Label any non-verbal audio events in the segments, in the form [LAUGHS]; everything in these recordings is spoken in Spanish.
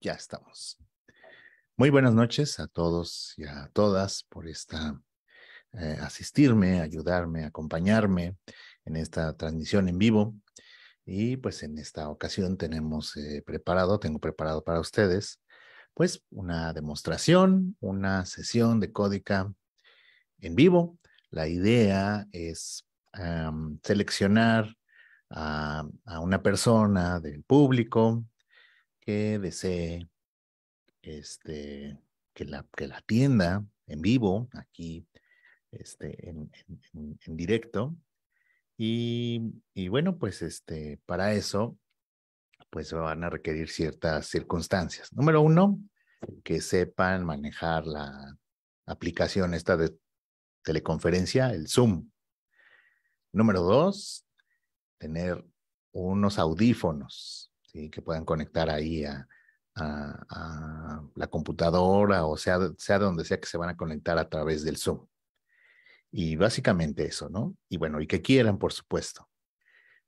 ya estamos. Muy buenas noches a todos y a todas por esta eh, asistirme, ayudarme, acompañarme en esta transmisión en vivo. Y pues en esta ocasión tenemos eh, preparado, tengo preparado para ustedes, pues una demostración, una sesión de códica en vivo. La idea es seleccionar a una persona del público, que desee este, que, la, que la tienda en vivo, aquí este, en, en, directo. Y, bueno, pues este, para eso, pues van a requerir ciertas circunstancias. Número uno, que sepan manejar la aplicación esta de teleconferencia, el Zoom. Número dos, tener unos audífonos que puedan conectar ahí a, la computadora o sea, sea donde sea que se van a conectar a través del Zoom. Y básicamente eso, ¿no? Y bueno, y que quieran, por supuesto.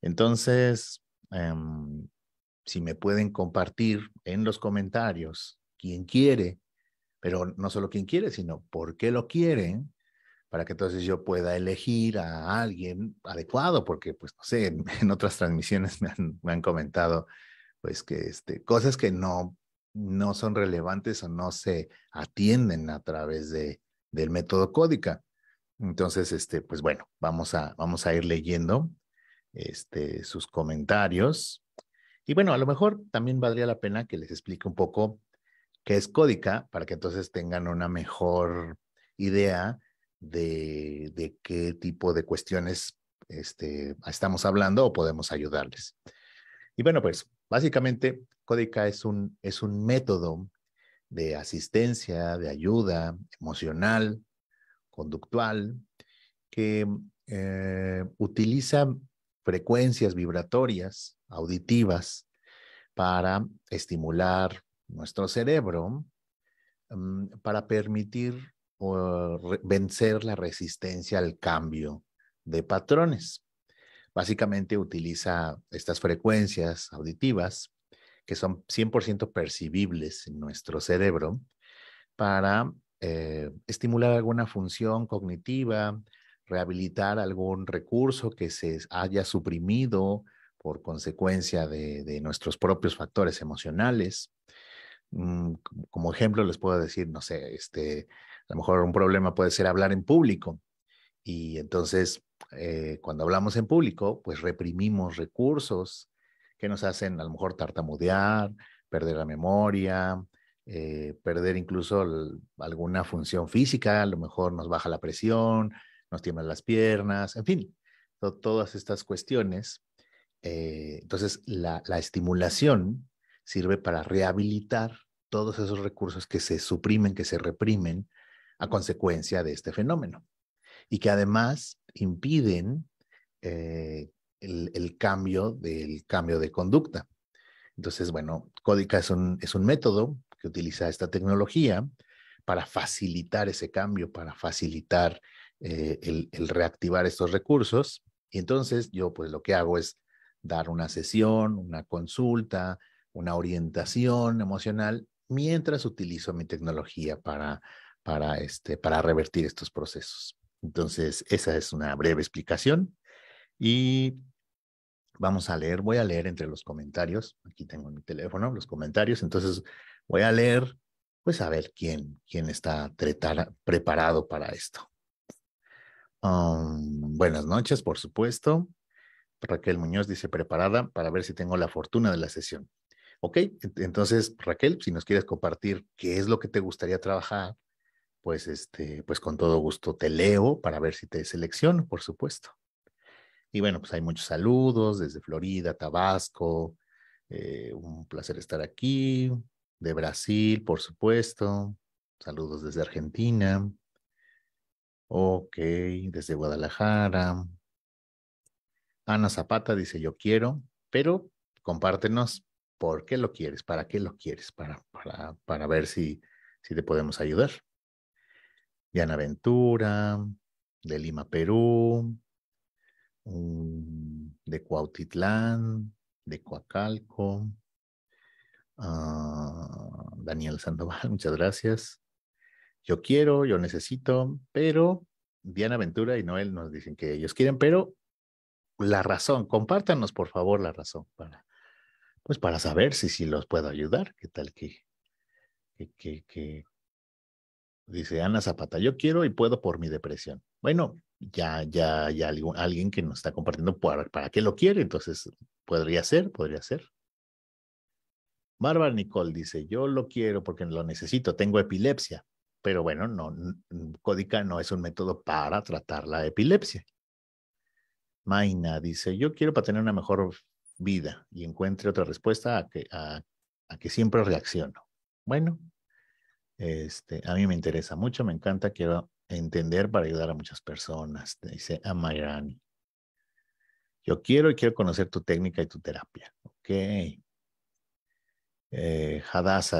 Entonces, em, si me pueden compartir en los comentarios quién quiere, pero no solo quién quiere, sino por qué lo quieren, para que entonces yo pueda elegir a alguien adecuado, porque pues no sé, en, otras transmisiones me han comentado, pues que este, cosas que no, no son relevantes o no se atienden a través de, del método códica. Entonces, este, pues bueno, vamos a, vamos a ir leyendo este, sus comentarios. Y bueno, a lo mejor también valdría la pena que les explique un poco qué es códica para que entonces tengan una mejor idea de, qué tipo de cuestiones este, estamos hablando o podemos ayudarles. Y bueno, pues Básicamente, Códica es un, método de asistencia, de ayuda emocional, conductual, que eh, utiliza frecuencias vibratorias auditivas para estimular nuestro cerebro mm, para permitir vencer la resistencia al cambio de patrones. Básicamente utiliza estas frecuencias auditivas que son 100% percibibles en nuestro cerebro para eh, estimular alguna función cognitiva, rehabilitar algún recurso que se haya suprimido por consecuencia de, nuestros propios factores emocionales. Mm, como ejemplo, les puedo decir, no sé, este, a lo mejor un problema puede ser hablar en público y entonces eh, cuando hablamos en público, pues reprimimos recursos que nos hacen a lo mejor tartamudear, perder la memoria, eh, perder incluso alguna función física, a lo mejor nos baja la presión, nos tiemblan las piernas, en fin, todas estas cuestiones. Eh, entonces, la, la estimulación sirve para rehabilitar todos esos recursos que se suprimen, que se reprimen a consecuencia de este fenómeno. Y que además impiden eh, el, cambio del cambio de conducta. Entonces, bueno, Códica es un, método que utiliza esta tecnología para facilitar ese cambio, para facilitar eh, el, reactivar estos recursos. Y entonces yo pues lo que hago es dar una sesión, una consulta, una orientación emocional, mientras utilizo mi tecnología para, para este, revertir estos procesos. Entonces, esa es una breve explicación. Y vamos a leer, voy a leer entre los comentarios, aquí tengo mi teléfono, los comentarios, entonces voy a leer, pues a ver quién, quién está preparado para esto. Um, buenas noches, por supuesto. Raquel Muñoz dice preparada para ver si tengo la fortuna de la sesión. Ok, entonces Raquel, si nos quieres compartir qué es lo que te gustaría trabajar, pues este, pues con todo gusto te leo para ver si te selecciono, por supuesto. Y bueno, pues hay muchos saludos desde Florida, Tabasco, eh, un placer estar aquí, de Brasil, por supuesto, saludos desde Argentina, ok, desde Guadalajara. Ana Zapata dice, yo quiero, pero compártenos por qué lo quieres, para qué lo quieres, para, para, para ver si, si te podemos ayudar. Diana Ventura, de Lima, Perú, mm, de Cuautitlán, de Coacalco, ah, Daniel Sandoval, [LAUGHS] muchas gracias. Yo quiero, yo necesito, pero Diana Ventura y Noel nos dicen que ellos quieren, pero la razón, compártanos por favor la razón para, pues para saber si, si los puedo ayudar, qué tal que, que, que, Dice Ana Zapata, yo quiero y puedo por mi depresión. Bueno, ya, ya, ya alguien que nos está compartiendo para, para qué lo quiere, entonces podría ser, podría ser. Bárbara Nicole dice, yo lo quiero porque lo necesito, tengo epilepsia, pero bueno, no, Códica no es un método para tratar la epilepsia. Maina dice, yo quiero para tener una mejor vida y encuentre otra respuesta a que, a, a que siempre reacciono. Bueno, este, a mí me interesa mucho, me encanta, quiero entender para ayudar a muchas personas, dice Amayrani. Yo quiero y quiero conocer tu técnica y tu terapia. Ok. Eh,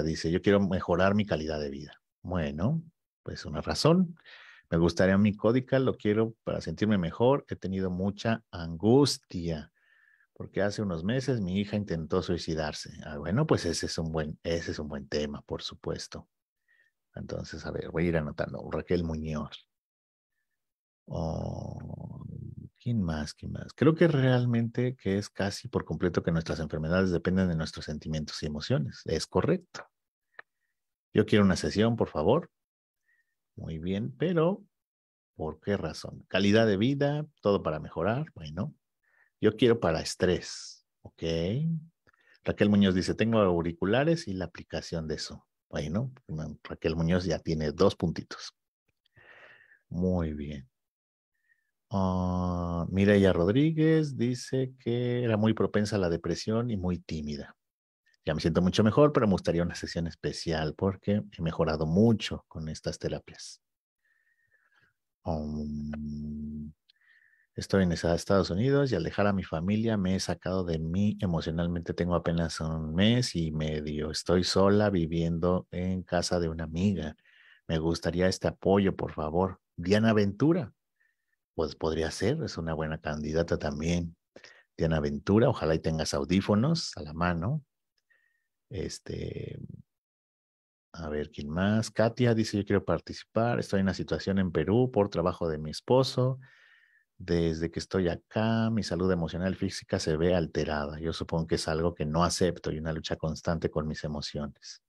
dice, yo quiero mejorar mi calidad de vida. Bueno, pues una razón. Me gustaría mi códica, lo quiero para sentirme mejor. He tenido mucha angustia porque hace unos meses mi hija intentó suicidarse. Ah, bueno, pues ese es un buen, ese es un buen tema, por supuesto. Entonces, a ver, voy a ir anotando. Raquel Muñoz. Oh, ¿Quién más? ¿Quién más? Creo que realmente que es casi por completo que nuestras enfermedades dependen de nuestros sentimientos y emociones. Es correcto. Yo quiero una sesión, por favor. Muy bien, pero ¿por qué razón? Calidad de vida, todo para mejorar. Bueno, yo quiero para estrés. Ok. Raquel Muñoz dice, tengo auriculares y la aplicación de eso. Raquel Muñoz ya tiene dos puntitos. Muy bien. Mira ah, Mireya Rodríguez dice que era muy propensa a la depresión y muy tímida. Ya me siento mucho mejor, pero me gustaría una sesión especial porque he mejorado mucho con estas terapias. Um, Estoy en Estados Unidos y al dejar a mi familia me he sacado de mí emocionalmente. Tengo apenas un mes y medio. Estoy sola viviendo en casa de una amiga. Me gustaría este apoyo, por favor. Diana Ventura. Pues podría ser, es una buena candidata también. Diana Ventura, ojalá y tengas audífonos a la mano. Este, a ver, ¿quién más? Katia dice, yo quiero participar. Estoy en una situación en Perú por trabajo de mi esposo desde que estoy acá, mi salud emocional física se ve alterada. Yo supongo que es algo que no acepto y una lucha constante con mis emociones.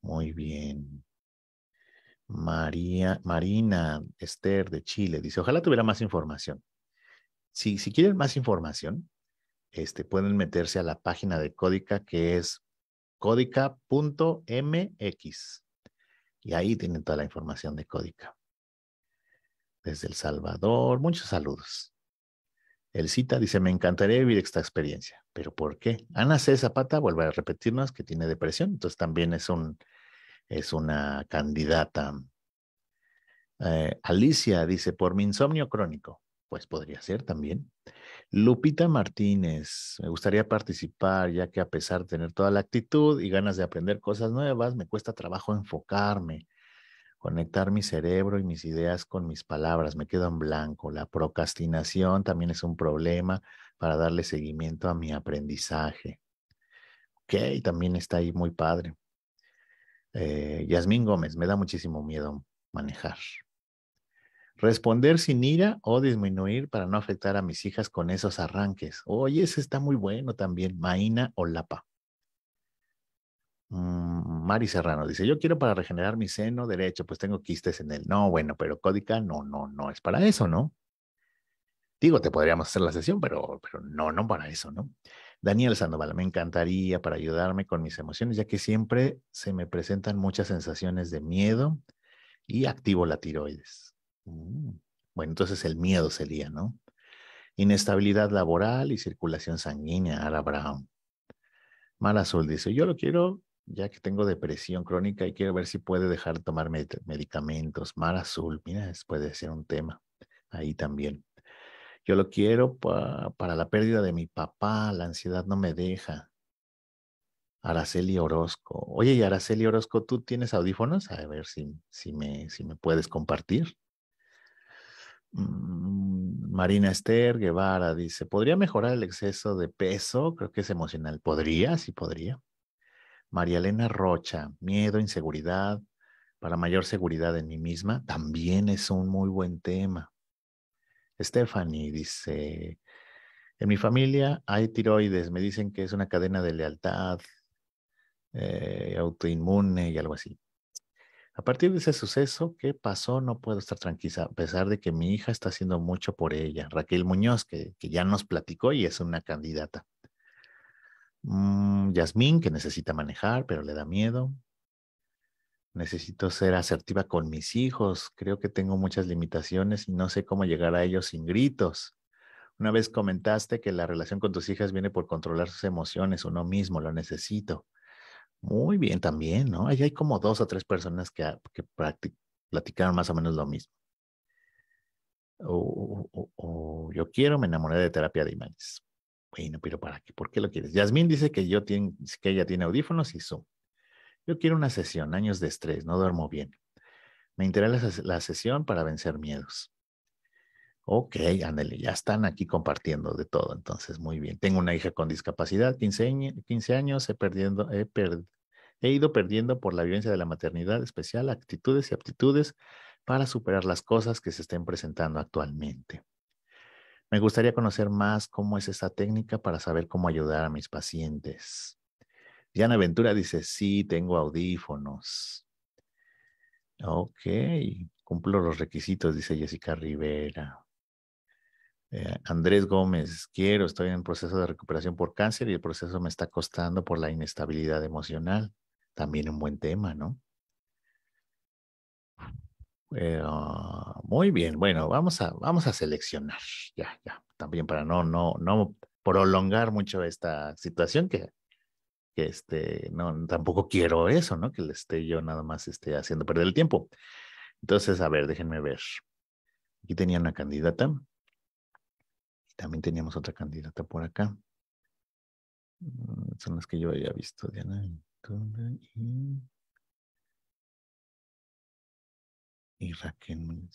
Muy bien. María, Marina Esther de Chile dice, ojalá tuviera más información. Si, si quieren más información, este, pueden meterse a la página de Códica que es códica.mx. Y ahí tienen toda la información de Códica desde El Salvador, muchos saludos. El cita dice, me encantaría vivir esta experiencia, pero ¿por qué? Ana C. Zapata vuelve a repetirnos que tiene depresión, entonces también es, un, es una candidata. Eh, Alicia dice, por mi insomnio crónico, pues podría ser también. Lupita Martínez, me gustaría participar ya que a pesar de tener toda la actitud y ganas de aprender cosas nuevas, me cuesta trabajo enfocarme conectar mi cerebro y mis ideas con mis palabras, me quedo en blanco. La procrastinación también es un problema para darle seguimiento a mi aprendizaje. Ok, también está ahí muy padre. Eh, Yasmín Gómez, me da muchísimo miedo manejar. Responder sin ira o disminuir para no afectar a mis hijas con esos arranques. Oye, ese está muy bueno también, Maína o Lapa. Mm, Mari Serrano dice, yo quiero para regenerar mi seno derecho, pues tengo quistes en él. No, bueno, pero códica no, no, no es para eso, ¿no? Digo, te podríamos hacer la sesión, pero, pero no, no para eso, ¿no? Daniel Sandoval, me encantaría para ayudarme con mis emociones, ya que siempre se me presentan muchas sensaciones de miedo y activo la tiroides. Mm, bueno, entonces el miedo sería, ¿no? Inestabilidad laboral y circulación sanguínea, Ara Brown. Mar Azul dice, yo lo quiero ya que tengo depresión crónica y quiero ver si puede dejar de tomar medicamentos. Mar azul, mira, puede ser un tema ahí también. Yo lo quiero para la pérdida de mi papá, la ansiedad no me deja. Araceli Orozco. Oye, y Araceli Orozco, ¿tú tienes audífonos? A ver si, si, me, si me puedes compartir. Mm, Marina Esther Guevara dice, ¿podría mejorar el exceso de peso? Creo que es emocional. ¿Podría? Sí, podría. María Elena Rocha, miedo, inseguridad, para mayor seguridad en mí misma, también es un muy buen tema. Stephanie dice, en mi familia hay tiroides, me dicen que es una cadena de lealtad, eh, autoinmune y algo así. A partir de ese suceso, ¿qué pasó? No puedo estar tranquila, a pesar de que mi hija está haciendo mucho por ella. Raquel Muñoz, que ya nos platicó y es una candidata. Mm, Yasmín, que necesita manejar, pero le da miedo. Necesito ser asertiva con mis hijos. Creo que tengo muchas limitaciones y no sé cómo llegar a ellos sin gritos. Una vez comentaste que la relación con tus hijas viene por controlar sus emociones, uno mismo lo necesito. Muy bien también, ¿no? Ahí hay como dos o tres personas que, ah, platicaron más o menos lo mismo. O, yo quiero, me enamoré de terapia de imanes. Bueno, pero ¿para qué? ¿Por qué lo quieres? Yasmín dice que, yo que ella tiene audífonos y Zoom. Yo quiero una sesión, años de estrés, no duermo bien. Me interesa la, sesión para vencer miedos. Ok, ándale, ya están aquí compartiendo de todo, entonces muy bien. Tengo una hija con discapacidad, 15, años, he, perdiendo, he, he ido perdiendo por la violencia de la maternidad especial actitudes y aptitudes para superar las cosas que se estén presentando actualmente. Me gustaría conocer más cómo es esta técnica para saber cómo ayudar a mis pacientes. Diana Ventura dice, sí, tengo audífonos. Ok, cumplo los requisitos, dice Jessica Rivera. Eh, Andrés Gómez, quiero, estoy en proceso de recuperación por cáncer y el proceso me está costando por la inestabilidad emocional. También un buen tema, ¿no? bueno muy bien, bueno, vamos a, vamos a seleccionar, ya, ya, también para no, no, no prolongar mucho esta situación que, que este, no, tampoco quiero eso, ¿no? Que le esté yo nada más esté haciendo perder el tiempo. Entonces, a ver, déjenme ver. Aquí tenía una candidata. también teníamos otra candidata por acá. Mm, son las que yo había visto, Diana. Y y Raquel Muñoz.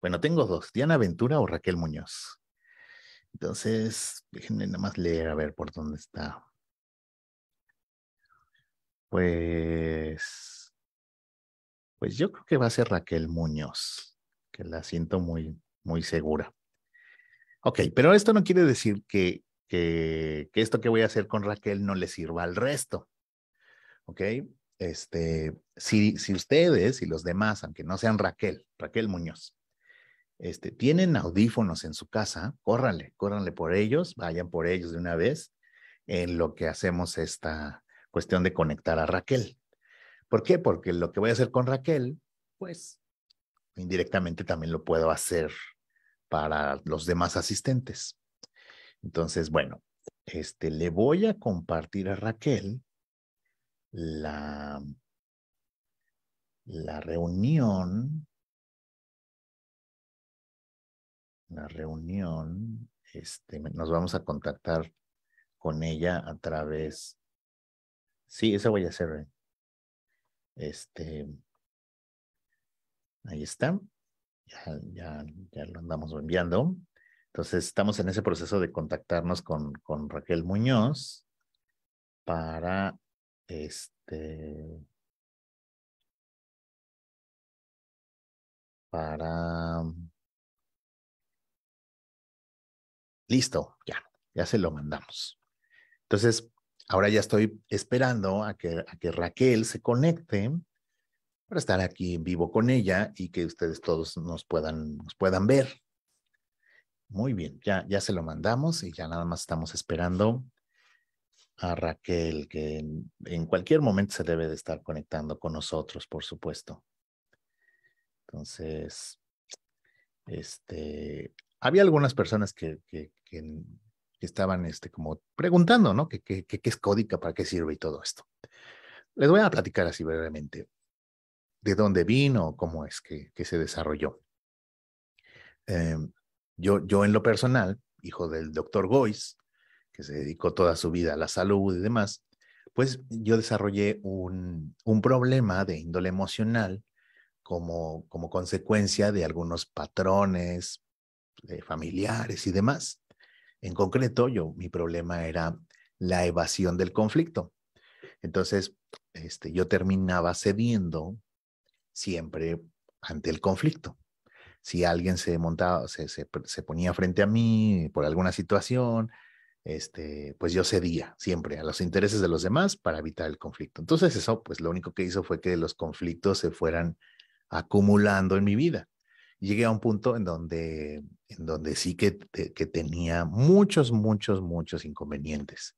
Bueno, tengo dos, Diana Ventura o Raquel Muñoz. Entonces, déjenme nada más leer a ver por dónde está. Pues, pues yo creo que va a ser Raquel Muñoz, que la siento muy, muy segura. Ok, pero esto no quiere decir que, que, que esto que voy a hacer con Raquel no le sirva al resto. ¿ok? este, si, si ustedes y los demás, aunque no sean Raquel, Raquel Muñoz, este, tienen audífonos en su casa, córranle, córranle por ellos, vayan por ellos de una vez en lo que hacemos esta cuestión de conectar a Raquel. ¿Por qué? Porque lo que voy a hacer con Raquel, pues indirectamente también lo puedo hacer para los demás asistentes. Entonces, bueno, este, le voy a compartir a Raquel la, la reunión, la reunión, este, nos vamos a contactar con ella a través, sí, eso voy a hacer, eh. este, ahí está, ya, ya, ya lo andamos enviando. Entonces, estamos en ese proceso de contactarnos con, con Raquel Muñoz para este para listo, ya, ya se lo mandamos. Entonces, ahora ya estoy esperando a que, que Raquel se conecte para estar aquí en vivo con ella y que ustedes todos nos puedan, nos puedan ver. Muy bien, ya, ya se lo mandamos y ya nada más estamos esperando a Raquel, que en cualquier momento se debe de estar conectando con nosotros, por supuesto. Entonces, este, había algunas personas que, que, estaban este, como preguntando, ¿no? ¿Qué, qué, es Códica? ¿Para qué sirve y todo esto? Les voy a platicar así brevemente de dónde vino, cómo es que, que se desarrolló. Em, yo, yo en lo personal, hijo del doctor Goiz, que se dedicó toda su vida a la salud y demás, pues yo desarrollé un, un problema de índole emocional como, como consecuencia de algunos patrones eh, familiares y demás. En concreto, yo, mi problema era la evasión del conflicto. Entonces, este, yo terminaba cediendo siempre ante el conflicto. Si alguien se montaba, se, ponía frente a mí por alguna situación, este, pues yo cedía siempre a los intereses de los demás para evitar el conflicto. Entonces eso, pues lo único que hizo fue que los conflictos se fueran acumulando en mi vida. Llegué a un punto en donde, en donde sí que, tenía muchos, muchos, muchos inconvenientes,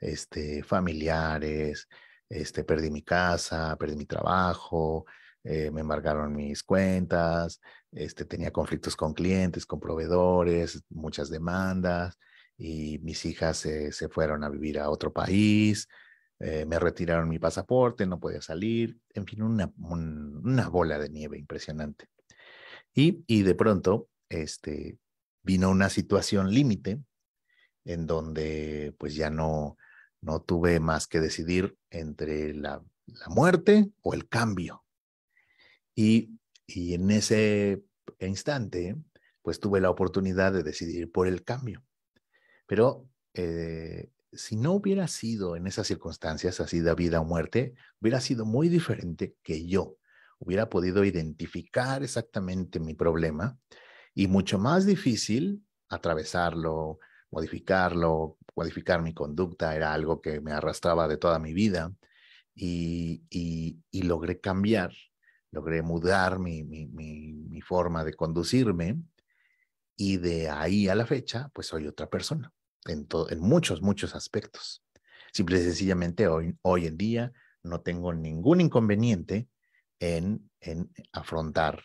este, familiares, este, perdí mi casa, perdí mi trabajo, eh, me embargaron mis cuentas, este, tenía conflictos con clientes, con proveedores, muchas demandas, y mis hijas se fueron a vivir a otro país, eh, me retiraron mi pasaporte, no podía salir, en fin, una, bola de nieve impresionante. Y, de pronto, este, vino una situación límite en donde pues ya no, no tuve más que decidir entre la, la muerte o el cambio. Y, y en ese instante, pues tuve la oportunidad de decidir por el cambio. Pero eh, si no hubiera sido en esas circunstancias, así de vida o muerte, hubiera sido muy diferente que yo hubiera podido identificar exactamente mi problema y mucho más difícil atravesarlo, modificarlo, modificar mi conducta, era algo que me arrastraba de toda mi vida y, logré cambiar, logré mudar mi forma de conducirme y de ahí a la fecha, pues soy otra persona en, muchos, muchos aspectos. Simple y sencillamente hoy, hoy en día no tengo ningún inconveniente en, en afrontar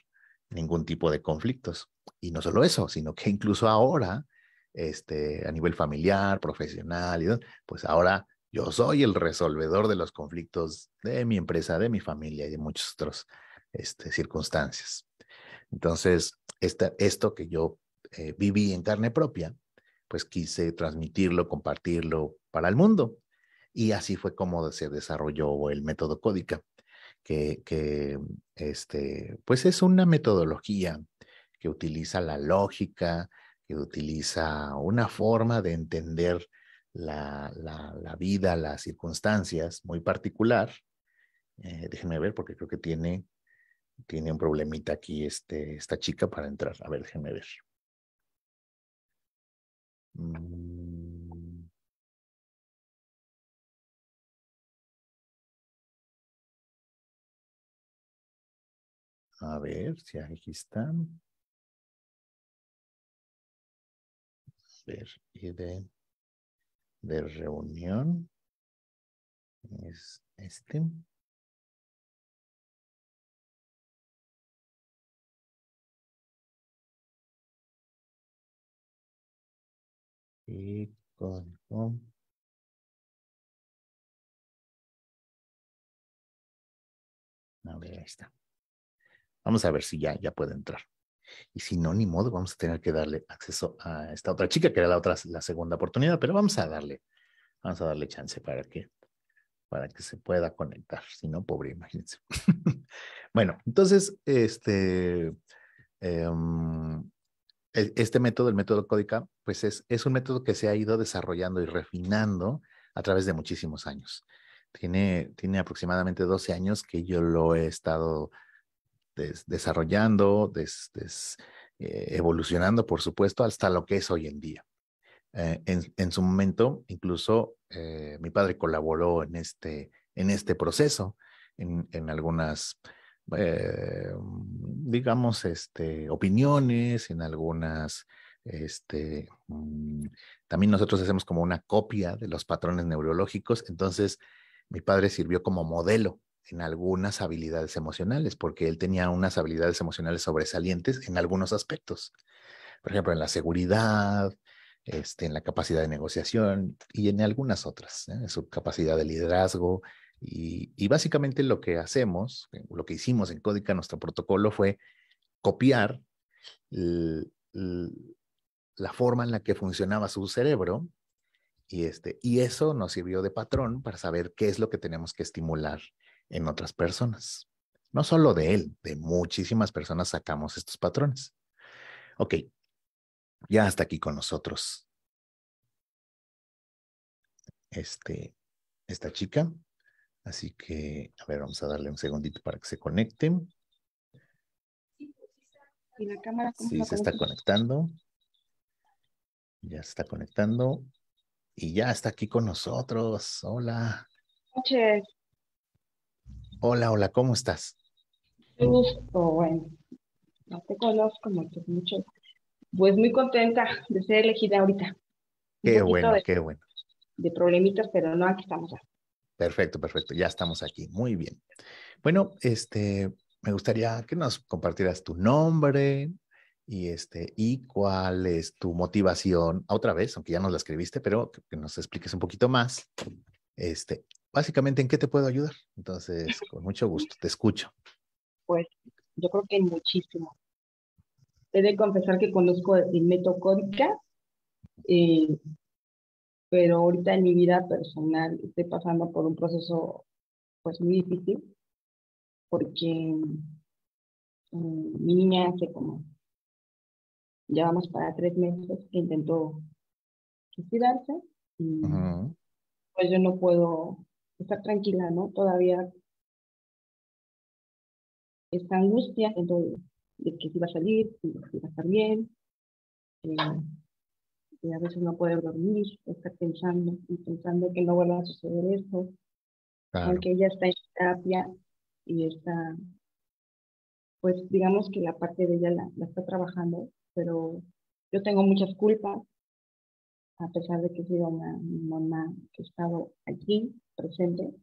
ningún tipo de conflictos. Y no solo eso, sino que incluso ahora, este, a nivel familiar, profesional, pues ahora yo soy el resolvedor de los conflictos de mi empresa, de mi familia y de muchas otras este, circunstancias. Entonces, esta, esto que yo eh, viví en carne propia, pues quise transmitirlo, compartirlo para el mundo. Y así fue como se desarrolló el método Códica, que, este, pues es una metodología que utiliza la lógica, que utiliza una forma de entender la, vida, las circunstancias muy particular. Eh, déjenme ver porque creo que tiene, tiene un problemita aquí este, esta chica para entrar. A ver, déjenme ver. Mm. A ver si aquí están. ver, y de, de reunión es este. y con, A ver, está. Vamos a ver si ya, ya puede entrar. Y si no, ni modo, vamos a tener que darle acceso a esta otra chica, que era la otra, la segunda oportunidad, pero vamos a darle, vamos a darle chance para que, para que se pueda conectar. Si no, pobre, imagínense. [LAUGHS] bueno, entonces, este, em, e-, este método, el método Códica, pues es, un método que se ha ido desarrollando y refinando a través de muchísimos años. Tiene, tiene aproximadamente 12 años que yo lo he estado desarrollando, eh, evolucionando, por supuesto, hasta lo que es hoy en día. Eh, en, su momento, incluso eh, mi padre colaboró en este, en este proceso, en, en algunas eh, mm, digamos, este, opiniones, en algunas, este, mm, también nosotros hacemos como una copia de los patrones neurológicos, entonces mi padre sirvió como modelo en algunas habilidades emocionales, porque él tenía unas habilidades emocionales sobresalientes en algunos aspectos. Por ejemplo, en la seguridad, este, en la capacidad de negociación y en algunas otras, ¿eh? en su capacidad de liderazgo, y, básicamente lo que hacemos, eh, lo que hicimos en Códica, nuestro protocolo fue copiar la forma en la que funcionaba su cerebro y, este, y eso nos sirvió de patrón para saber qué es lo que tenemos que estimular en otras personas. No solo de él, de muchísimas personas sacamos estos patrones. Ok, ya hasta aquí con nosotros. Este, esta chica. Así que, a ver, vamos a darle un segundito para que se conecten. ¿Y la cámara sí, se está conectando. Ya se está conectando. Y ya está aquí con nosotros. Hola. Noches. Hola, hola, ¿cómo estás? Justo bueno. No te conozco, mucho. Pues muy contenta de ser elegida ahorita. Qué bueno, qué bueno. De problemitas, pero no, aquí estamos ya. Perfecto, perfecto. Ya estamos aquí. Muy bien. Bueno, este, me gustaría que nos compartieras tu nombre y este y cuál es tu motivación. Otra vez, aunque ya nos la escribiste, pero que, nos expliques un poquito más. Este, básicamente, ¿en qué te puedo ayudar? Entonces, con mucho gusto, te escucho. Pues, yo creo que muchísimo. He de confesar que conozco el Metocódica pero ahorita en mi vida personal estoy pasando por un proceso pues muy difícil porque mm, mi niña hace como ya vamos para tres meses que intentó suicidarse y pues yo no puedo estar tranquila, ¿no? Todavía esta angustia entonces, de que si va a salir, si va a estar bien. Eh, y a veces no poder dormir, estar pensando y pensando que no vuelva a suceder esto, Porque aunque ella está en terapia y está, pues digamos que la parte de ella la, está trabajando, pero yo tengo muchas culpas, a pesar de que he sido una mamá que he estado aquí presente.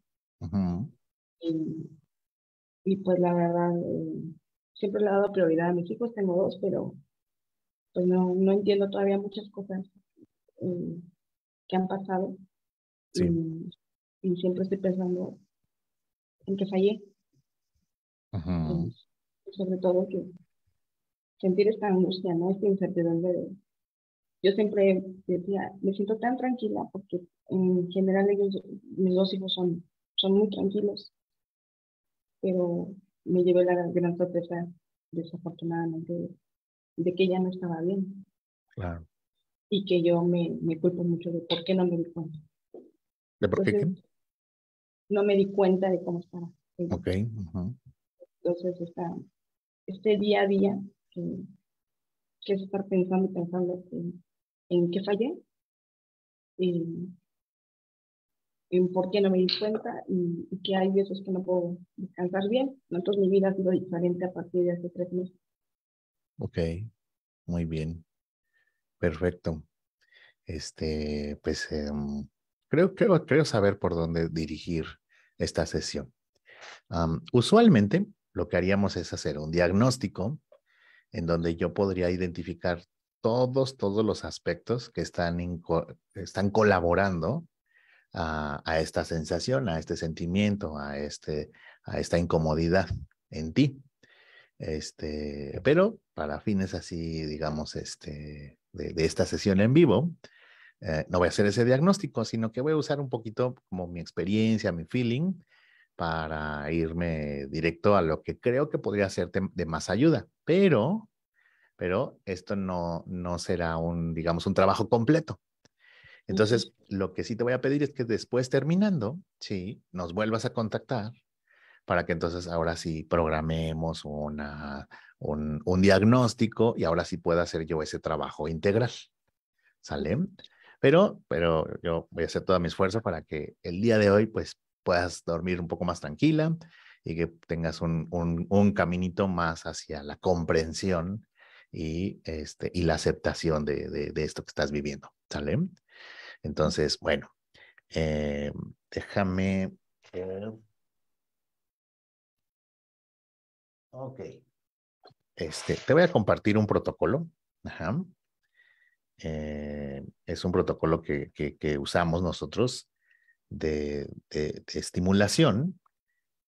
y, pues la verdad, eh, siempre le he dado prioridad a mis hijos, tengo dos, pero pues no, no entiendo todavía muchas cosas eh, que han pasado. Y, siempre estoy pensando en que fallé. Ajá. sobre todo que sentir esta angustia, ¿no? Esta incertidumbre yo siempre decía, me siento tan tranquila porque en general ellos, mis dos hijos son, son muy tranquilos, pero me llevé la gran sorpresa, desafortunadamente, de que ya no estaba bien. Claro. Y que yo me, me culpo mucho de por qué no me di cuenta. ¿De por qué? no me di cuenta de cómo estaba. Ok. Entonces, este día a día, que, es estar pensando y pensando en, qué fallé, en, por qué no me di cuenta y, y que hay veces que no puedo descansar bien. Entonces, mi vida ha sido diferente a partir de hace tres meses. Ok, muy bien. Perfecto. Este, pues em, creo, creo, creo saber por dónde dirigir esta sesión. usualmente lo que haríamos es hacer un diagnóstico en donde yo podría identificar todos, todos los aspectos que están, están colaborando a, a, esta sensación, a este sentimiento, a, este, a esta incomodidad en ti. Este, pero para fines así, digamos, este, de, esta sesión en vivo, eh, no voy a hacer ese diagnóstico, sino que voy a usar un poquito como mi experiencia, mi feeling, para irme directo a lo que creo que podría ser de más ayuda. Pero, pero esto no, no será un, digamos, un trabajo completo. Entonces, lo que sí te voy a pedir es que después terminando, sí, nos vuelvas a contactar para que entonces ahora sí programemos una, un, diagnóstico y ahora sí pueda hacer yo ese trabajo integral. ¿Sale? Pero, pero yo voy a hacer todo mi esfuerzo para que el día de hoy pues puedas dormir un poco más tranquila y que tengas un, caminito más hacia la comprensión y, este, y la aceptación de, esto que estás viviendo. ¿Sale? Entonces, bueno, eh, déjame... Ok. Este, te voy a compartir un protocolo. Eh, es un protocolo que, usamos nosotros de, estimulación.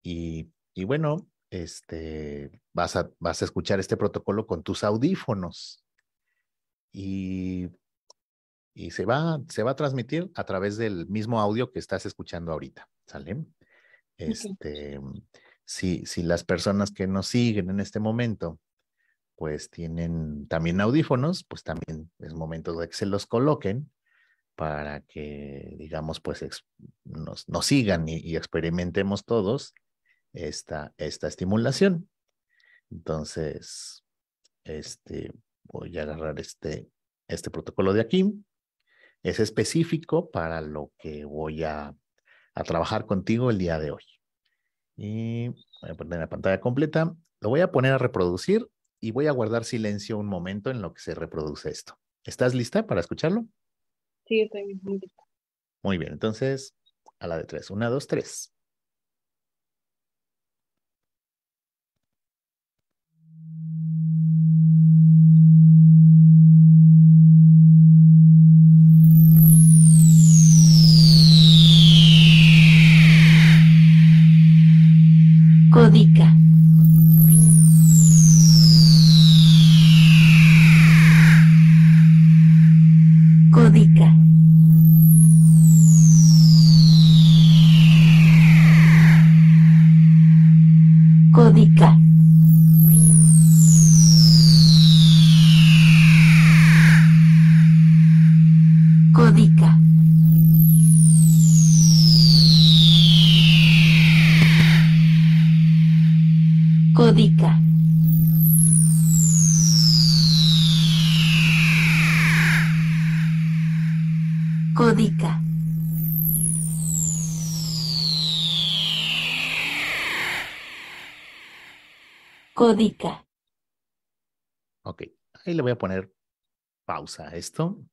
Y, bueno, este, vas, a, vas a escuchar este protocolo con tus audífonos. Y, y se, va, se va a transmitir a través del mismo audio que estás escuchando ahorita. ¿Sale? Este si, las personas que nos siguen en este momento, pues tienen también audífonos, pues también es momento de que se los coloquen para que, digamos, pues nos, sigan y, experimentemos todos esta, esta estimulación. Entonces, este, voy a agarrar este, este protocolo de aquí. Es específico para lo que voy a trabajar contigo el día de hoy. Y voy a poner la pantalla completa. Lo voy a poner a reproducir y voy a guardar silencio un momento en lo que se reproduce esto. ¿Estás lista para escucharlo? Sí, estoy muy lista. Muy bien, entonces a la de tres. Una, dos, tres. Códica. Ok, ahí le voy a poner pausa a esto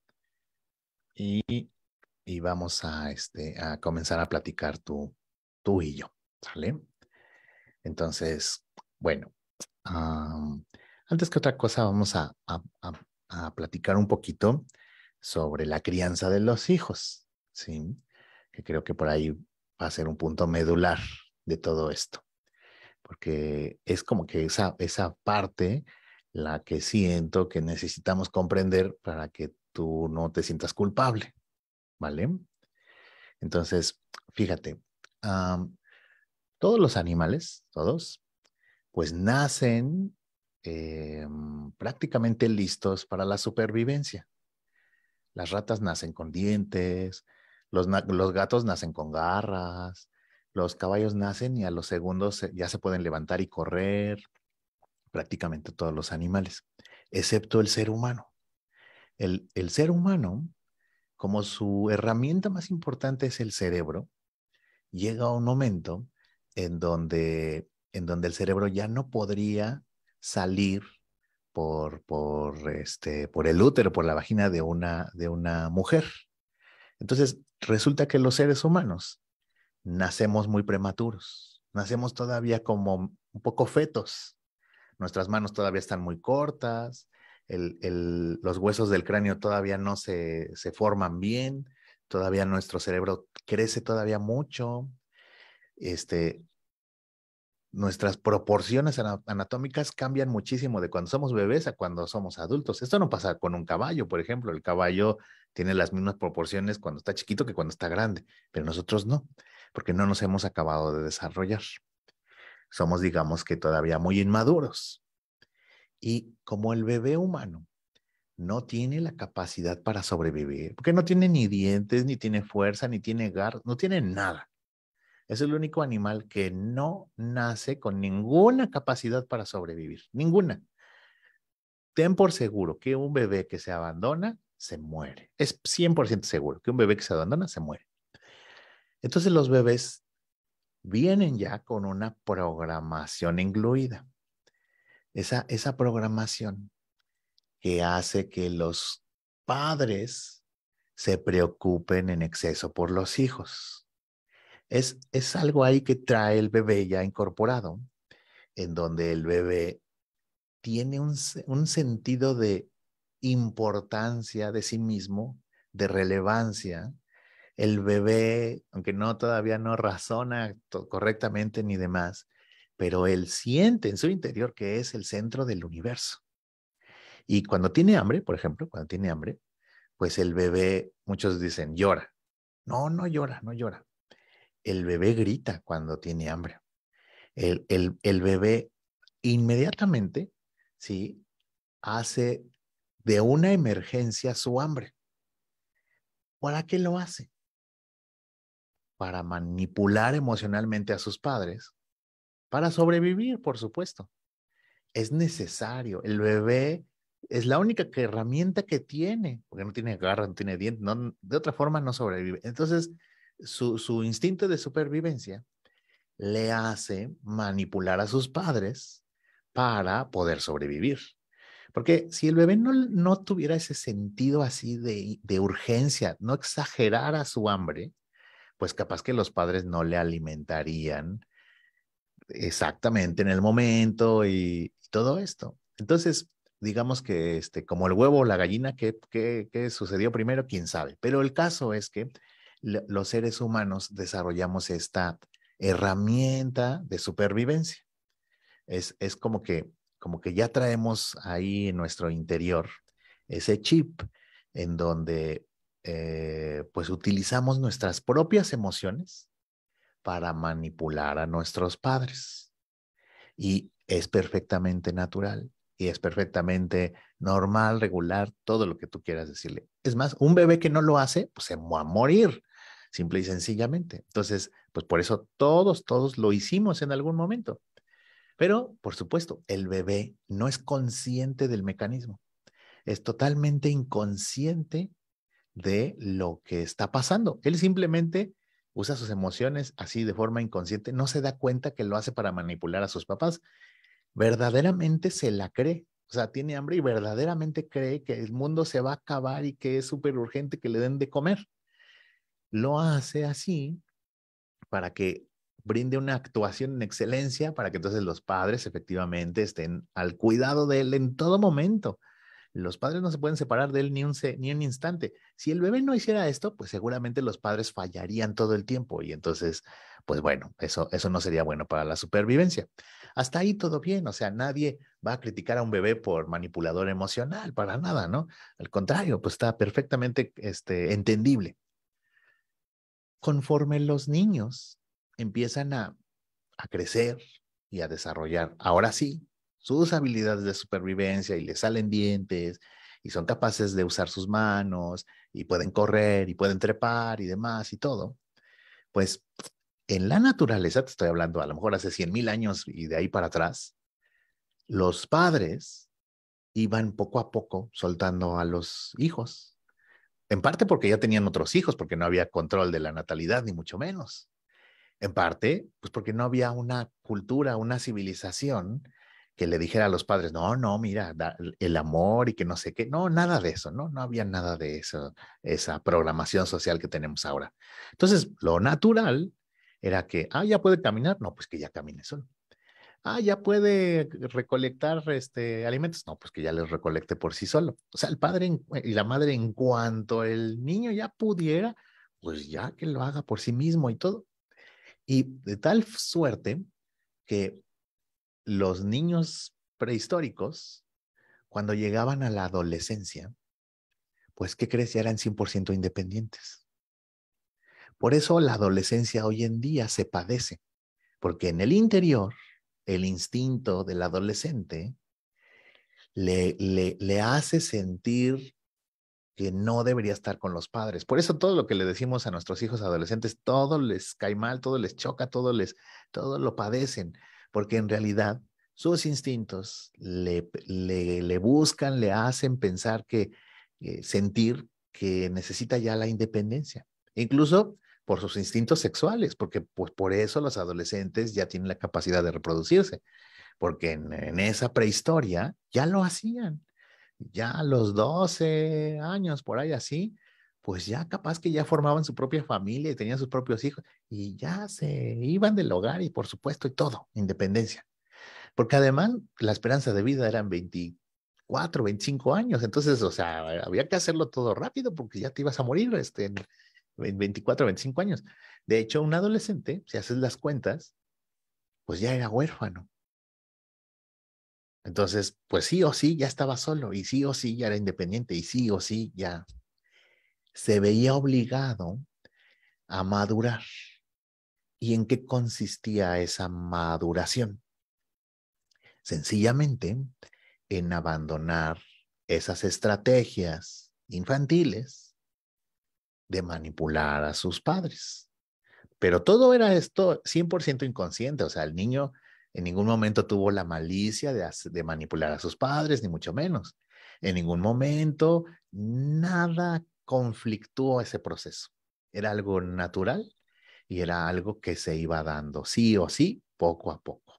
y, vamos a, este, a comenzar a platicar tú, tú y yo, ¿sale? Entonces, bueno, antes que otra cosa vamos a, a, platicar un poquito sobre la crianza de los hijos, ¿sí? Que creo que por ahí va a ser un punto medular de todo esto porque es como que esa, parte la que siento que necesitamos comprender para que tú no te sientas culpable, ¿vale? Entonces, fíjate, todos los animales, todos, pues nacen em, prácticamente listos para la supervivencia. Las ratas nacen con dientes, los gatos nacen con garras, los caballos nacen y a los segundos ya se pueden levantar y correr, prácticamente todos los animales, excepto el ser humano. El, ser humano, como su herramienta más importante es el cerebro, llega a un momento en donde, en donde el cerebro ya no podría salir por, por, este, por el útero, por la vagina de una, de una mujer. Entonces, resulta que los seres humanos nacemos muy prematuros, nacemos todavía como un poco fetos, nuestras manos todavía están muy cortas, el, el, los huesos del cráneo todavía no se, se forman bien, todavía nuestro cerebro crece todavía mucho, este, nuestras proporciones anatómicas cambian muchísimo de cuando somos bebés a cuando somos adultos. Esto no pasa con un caballo, por ejemplo. El caballo tiene las mismas proporciones cuando está chiquito que cuando está grande, pero nosotros no porque no nos hemos acabado de desarrollar. Somos, digamos que todavía muy inmaduros. Y como el bebé humano no tiene la capacidad para sobrevivir, porque no tiene ni dientes, ni tiene fuerza, ni tiene gar, no tiene nada. Es el único animal que no nace con ninguna capacidad para sobrevivir, ninguna. Ten por seguro que un bebé que se abandona se muere. Es 100% seguro que un bebé que se abandona se muere. Entonces los bebés vienen ya con una programación incluida. Esa, programación que hace que los padres se preocupen en exceso por los hijos. Es, algo ahí que trae el bebé ya incorporado, en donde el bebé tiene un, un sentido de importancia de sí mismo, de relevancia, el bebé, aunque no todavía no razona correctamente ni demás, pero él siente en su interior que es el centro del universo. Y cuando tiene hambre, por ejemplo, cuando tiene hambre, pues el bebé, muchos dicen, llora. No, no llora, no llora. El bebé grita cuando tiene hambre. El, bebé inmediatamente, ¿sí? Hace de una emergencia su hambre. ¿Para qué lo hace? para manipular emocionalmente a sus padres, para sobrevivir, por supuesto. Es necesario. El bebé es la única herramienta que tiene, porque no tiene garra, no tiene dientes, de otra forma no sobrevive. Entonces, su, instinto de supervivencia le hace manipular a sus padres para poder sobrevivir. Porque si el bebé no, tuviera ese sentido así de, de urgencia, no exagerara su hambre, pues capaz que los padres no le alimentarían exactamente en el momento y, todo esto. Entonces, digamos que este, como el huevo o la gallina, ¿qué, sucedió primero? ¿Quién sabe? Pero el caso es que los seres humanos desarrollamos esta herramienta de supervivencia. Es, es como, que, como que ya traemos ahí en nuestro interior ese chip en donde eh, pues utilizamos nuestras propias emociones para manipular a nuestros padres. Y es perfectamente natural y es perfectamente normal, regular, todo lo que tú quieras decirle. Es más, un bebé que no lo hace, pues se va a morir, simple y sencillamente. Entonces, pues por eso todos, todos lo hicimos en algún momento. Pero, por supuesto, el bebé no es consciente del mecanismo. Es totalmente inconsciente de lo que está pasando. Él simplemente usa sus emociones así de forma inconsciente, no se da cuenta que lo hace para manipular a sus papás. Verdaderamente se la cree, o sea, tiene hambre y verdaderamente cree que el mundo se va a acabar y que es súper urgente que le den de comer. Lo hace así para que brinde una actuación en excelencia, para que entonces los padres efectivamente estén al cuidado de él en todo momento. Los padres no se pueden separar de él ni un, ni un instante. Si el bebé no hiciera esto, pues seguramente los padres fallarían todo el tiempo y entonces, pues bueno, eso, eso no sería bueno para la supervivencia. Hasta ahí todo bien, o sea, nadie va a criticar a un bebé por manipulador emocional, para nada, ¿no? Al contrario, pues está perfectamente este, entendible. Conforme los niños empiezan a crecer y a desarrollar, ahora sí, sus habilidades de supervivencia y le salen dientes y son capaces de usar sus manos y pueden correr y pueden trepar y demás y todo, pues en la naturaleza, te estoy hablando a lo mejor hace 100 mil años y de ahí para atrás, los padres iban poco a poco soltando a los hijos, en parte porque ya tenían otros hijos, porque no había control de la natalidad, ni mucho menos. En parte, pues porque no había una cultura, una civilización que le dijera a los padres, no, no, mira, el amor y que no sé qué, no, nada de eso, no, no había nada de eso, esa programación social que tenemos ahora. Entonces, lo natural era que, ah, ya puede caminar, no, pues que ya camine solo. Ah, ya puede recolectar este, alimentos, no, pues que ya les recolecte por sí solo. O sea, el padre y la madre, en cuanto el niño ya pudiera, pues ya que lo haga por sí mismo y todo. Y de tal suerte que los niños prehistóricos, cuando llegaban a la adolescencia, pues, ¿qué crees? Ya eran 100% independientes. Por eso la adolescencia hoy en día se padece, porque en el interior, el instinto del adolescente le, le, le hace sentir que no debería estar con los padres. Por eso todo lo que le decimos a nuestros hijos adolescentes, todo les cae mal, todo les choca, todo les, todo lo padecen, porque en realidad sus instintos le, buscan, le hacen pensar que, eh, sentir que necesita ya la independencia, incluso por sus instintos sexuales, porque pues por eso los adolescentes ya tienen la capacidad de reproducirse, porque en, en esa prehistoria ya lo hacían, ya a los 12 años por ahí así, pues ya capaz que ya formaban su propia familia y tenían sus propios hijos y ya se iban del hogar y por supuesto y todo, independencia. Porque además la esperanza de vida eran 24, 25 años, entonces, o sea, había que hacerlo todo rápido porque ya te ibas a morir este, en, en 24, 25 años. De hecho, un adolescente, si haces las cuentas, pues ya era huérfano. Entonces, pues sí o sí ya estaba solo y sí o sí ya era independiente y sí o sí ya se veía obligado a madurar. ¿Y en qué consistía esa maduración? Sencillamente en abandonar esas estrategias infantiles de manipular a sus padres. Pero todo era esto 100% inconsciente, o sea, el niño en ningún momento tuvo la malicia de, de, manipular a sus padres, ni mucho menos. En ningún momento, nada conflictuó ese proceso. Era algo natural y era algo que se iba dando sí o sí, poco a poco.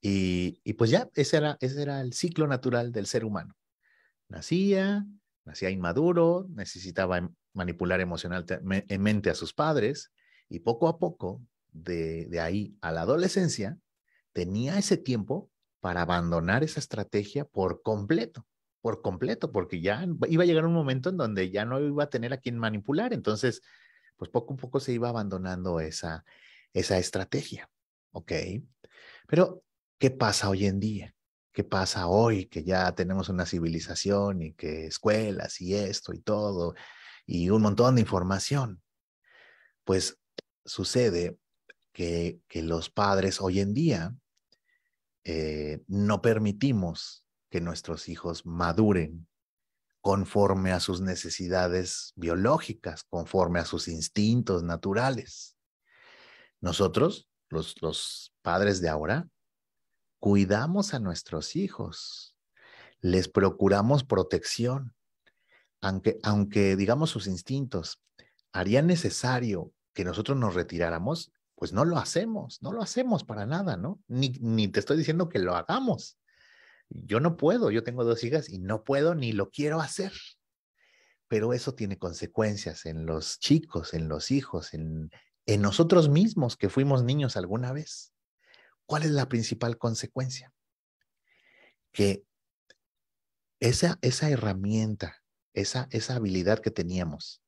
Y, pues ya, ese era, ese era el ciclo natural del ser humano. Nacía, nacía inmaduro, necesitaba em, manipular emocionalmente a sus padres y poco a poco, de ahí a la adolescencia, tenía ese tiempo para abandonar esa estrategia por completo por completo, porque ya iba a llegar un momento en donde ya no iba a tener a quien manipular. Entonces, pues poco a poco se iba abandonando esa, esa estrategia. ¿Ok? Pero, ¿qué pasa hoy en día? ¿Qué pasa hoy que ya tenemos una civilización y que escuelas y esto y todo y un montón de información? Pues sucede que, que los padres hoy en día eh, no permitimos que nuestros hijos maduren conforme a sus necesidades biológicas, conforme a sus instintos naturales. Nosotros, los, padres de ahora, cuidamos a nuestros hijos, les procuramos protección, aunque, aunque digamos sus instintos harían necesario que nosotros nos retiráramos, pues no lo hacemos, no lo hacemos para nada, ¿no? Ni, ni te estoy diciendo que lo hagamos. Yo no puedo, yo tengo dos hijas y no puedo ni lo quiero hacer. Pero eso tiene consecuencias en los chicos, en los hijos, en, en nosotros mismos que fuimos niños alguna vez. ¿Cuál es la principal consecuencia? Que esa, esa herramienta, esa, esa habilidad que teníamos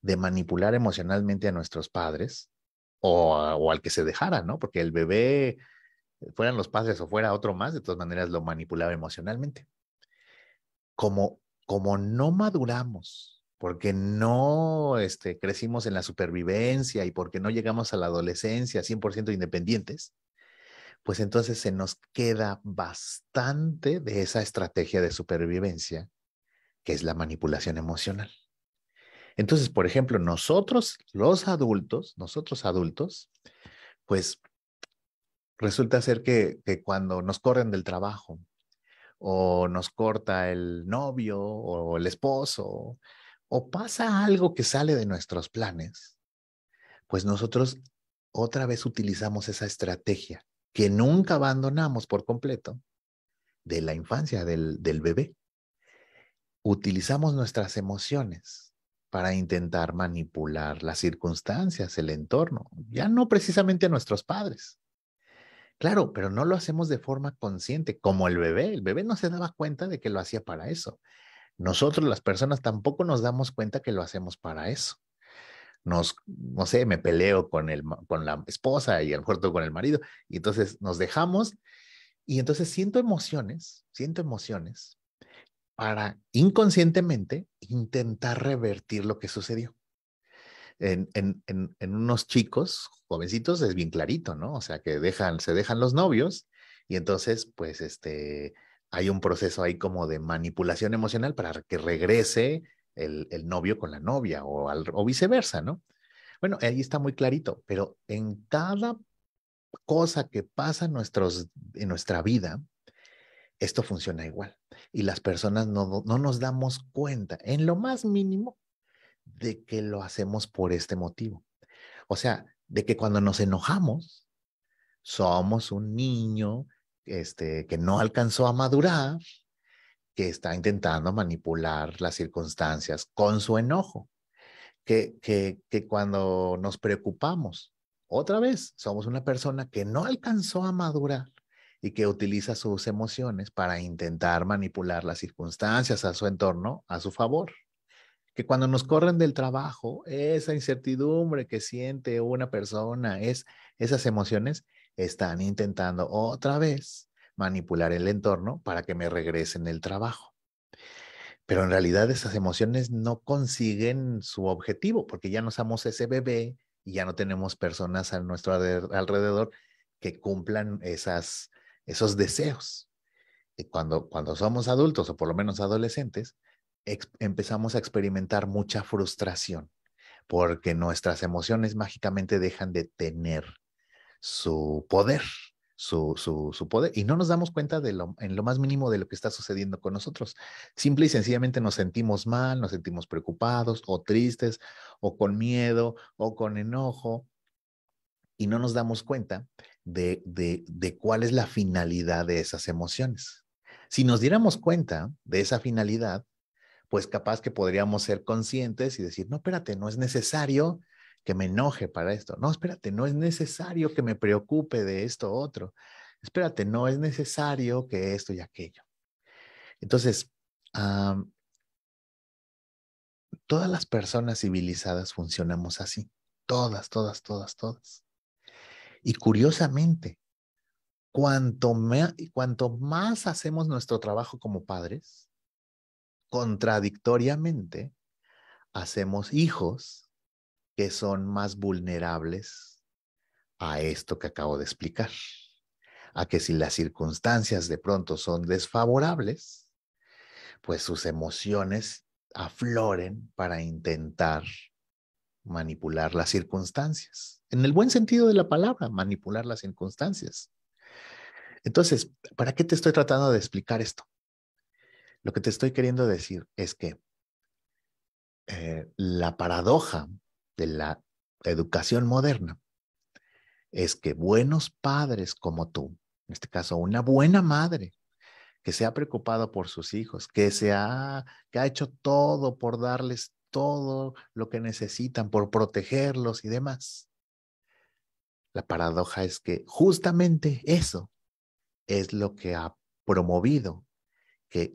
de manipular emocionalmente a nuestros padres o, o al que se dejara, ¿no? Porque el bebé fueran los padres o fuera otro más, de todas maneras lo manipulaba emocionalmente. Como, como no maduramos, porque no este, crecimos en la supervivencia y porque no llegamos a la adolescencia 100% independientes, pues entonces se nos queda bastante de esa estrategia de supervivencia que es la manipulación emocional. Entonces, por ejemplo, nosotros, los adultos, nosotros adultos, pues resulta ser que, cuando nos corren del trabajo o nos corta el novio o el esposo o pasa algo que sale de nuestros planes, pues nosotros otra vez utilizamos esa estrategia que nunca abandonamos por completo de la infancia, del, del bebé. Utilizamos nuestras emociones para intentar manipular las circunstancias, el entorno, ya no precisamente a nuestros padres, Claro, pero no lo hacemos de forma consciente, como el bebé. El bebé no se daba cuenta de que lo hacía para eso. Nosotros, las personas, tampoco nos damos cuenta que lo hacemos para eso. Nos, no sé, me peleo con, el, con la esposa y al cuarto con el marido, y entonces nos dejamos, y entonces siento emociones, siento emociones para inconscientemente intentar revertir lo que sucedió en, en, en, en, unos chicos jovencitos es bien clarito, ¿no? O sea, que dejan, se dejan los novios y entonces, pues, este, hay un proceso ahí como de manipulación emocional para que regrese el, el novio con la novia o, al, o viceversa, ¿no? Bueno, ahí está muy clarito, pero en cada cosa que pasa en nuestros, en nuestra vida, esto funciona igual. Y las personas no, no nos damos cuenta, en lo más mínimo, de que lo hacemos por este motivo. O sea, de que cuando nos enojamos, somos un niño este, que no alcanzó a madurar, que está intentando manipular las circunstancias con su enojo, que, que, que cuando nos preocupamos, otra vez, somos una persona que no alcanzó a madurar y que utiliza sus emociones para intentar manipular las circunstancias a su entorno a su favor que cuando nos corren del trabajo, esa incertidumbre que siente una persona, es, esas emociones están intentando otra vez manipular el entorno para que me regresen el trabajo. Pero en realidad esas emociones no consiguen su objetivo porque ya no somos ese bebé y ya no tenemos personas a nuestro alrededor que cumplan esas, esos deseos. Y cuando, cuando somos adultos o por lo menos adolescentes, empezamos a experimentar mucha frustración porque nuestras emociones mágicamente dejan de tener su poder, su, poder, y no nos damos cuenta de lo, en lo más mínimo de lo que está sucediendo con nosotros. Simple y sencillamente nos sentimos mal, nos sentimos preocupados o tristes o con miedo o con enojo, y no nos damos cuenta de cuál es la finalidad de esas emociones. Si nos diéramos cuenta de esa finalidad, pues capaz que podríamos ser conscientes y decir, no, espérate, no es necesario que me enoje para esto, no, espérate, no es necesario que me preocupe de esto otro, espérate, no es necesario que esto y aquello. Entonces, todas las personas civilizadas funcionamos así, todas, todas, todas, todas. Y curiosamente, cuanto, cuanto más hacemos nuestro trabajo como padres, contradictoriamente, hacemos hijos que son más vulnerables a esto que acabo de explicar, a que si las circunstancias de pronto son desfavorables, pues sus emociones afloren para intentar manipular las circunstancias, en el buen sentido de la palabra, manipular las circunstancias. Entonces, ¿para qué te estoy tratando de explicar esto? Lo que te estoy queriendo decir es que eh, la paradoja de la educación moderna es que buenos padres como tú, en este caso una buena madre, que se ha preocupado por sus hijos, que se ha, que ha hecho todo por darles todo lo que necesitan, por protegerlos y demás. La paradoja es que justamente eso es lo que ha promovido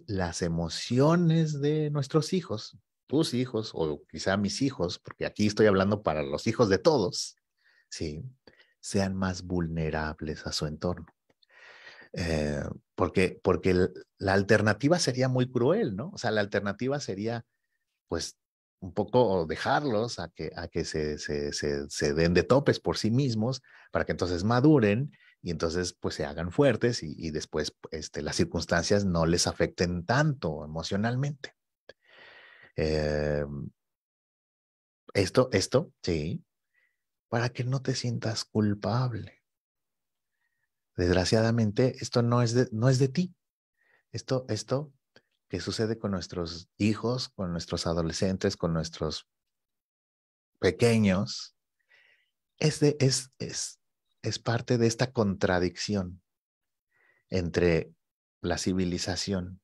las emociones de nuestros hijos, tus hijos o quizá mis hijos, porque aquí estoy hablando para los hijos de todos, ¿sí? sean más vulnerables a su entorno. Eh, porque, porque la alternativa sería muy cruel, ¿no? O sea, la alternativa sería, pues, un poco dejarlos a que, a que se, se, se, se den de topes por sí mismos para que entonces maduren y entonces pues se hagan fuertes y, después este, las circunstancias no les afecten tanto emocionalmente. Em, esto, esto, sí, para que no te sientas culpable. Desgraciadamente, esto no es de, no es de ti. Esto, esto que sucede con nuestros hijos, con nuestros adolescentes, con nuestros pequeños, es, de, es, es, es parte de esta contradicción entre la civilización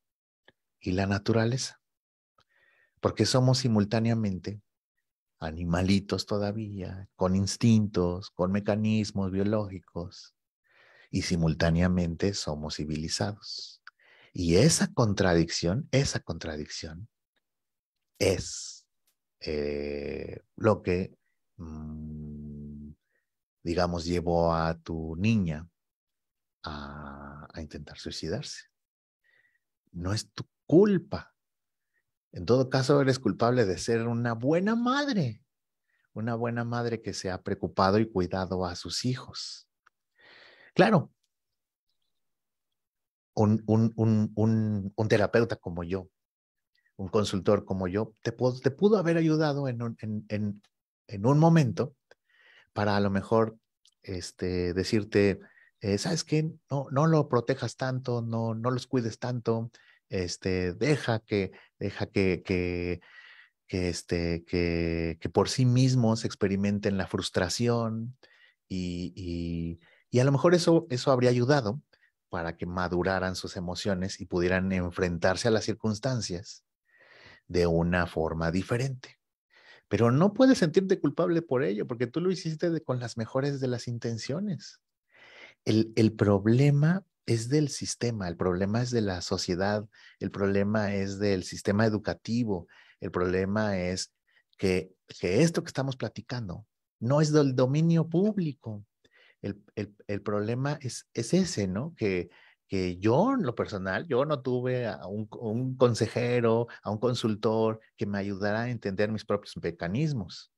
y la naturaleza, porque somos simultáneamente animalitos todavía, con instintos, con mecanismos biológicos, y simultáneamente somos civilizados. Y esa contradicción, esa contradicción es eh, lo que mm, digamos, llevó a tu niña a, intentar suicidarse. No es tu culpa. En todo caso, eres culpable de ser una buena madre, una buena madre que se ha preocupado y cuidado a sus hijos. Claro, un, un, un, terapeuta como yo, un consultor como yo, te, te pudo haber ayudado en, en, en, en un momento para a lo mejor este, decirte, eh, ¿sabes qué? No, no lo protejas tanto, no, no los cuides tanto, este, deja que, deja que, este, que, que por sí mismos experimenten la frustración y, a lo mejor eso, eso habría ayudado para que maduraran sus emociones y pudieran enfrentarse a las circunstancias de una forma diferente pero no puedes sentirte culpable por ello, porque tú lo hiciste con las mejores de las intenciones. El, problema es del sistema, el problema es de la sociedad, el problema es del sistema educativo, el problema es que, que esto que estamos platicando no es del dominio público. El, el problema es, es ese, ¿no? Que que yo en lo personal, yo no tuve a un, un, consejero, a un consultor que me ayudara a entender mis propios mecanismos,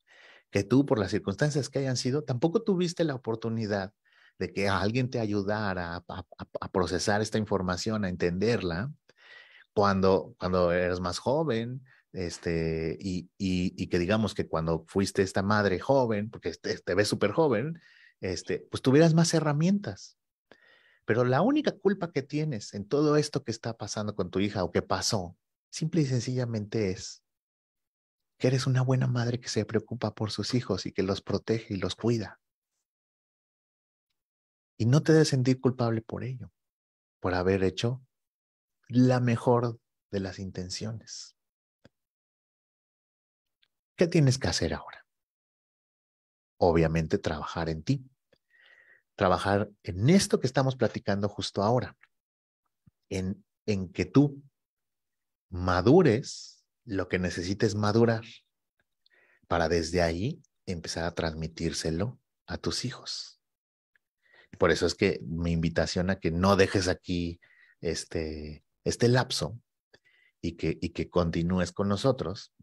que tú por las circunstancias que hayan sido, tampoco tuviste la oportunidad de que alguien te ayudara a, procesar esta información, a entenderla, cuando, cuando eras más joven, este, y, y, que digamos que cuando fuiste esta madre joven, porque te, ves súper joven, este, pues tuvieras más herramientas pero la única culpa que tienes en todo esto que está pasando con tu hija o que pasó, simple y sencillamente es que eres una buena madre que se preocupa por sus hijos y que los protege y los cuida. Y no te debes sentir culpable por ello, por haber hecho la mejor de las intenciones. ¿Qué tienes que hacer ahora? Obviamente trabajar en ti, trabajar en esto que estamos platicando justo ahora, en, en que tú madures lo que necesites madurar para desde ahí empezar a transmitírselo a tus hijos. Por eso es que mi invitación a que no dejes aquí este, este lapso y que, y que continúes con nosotros.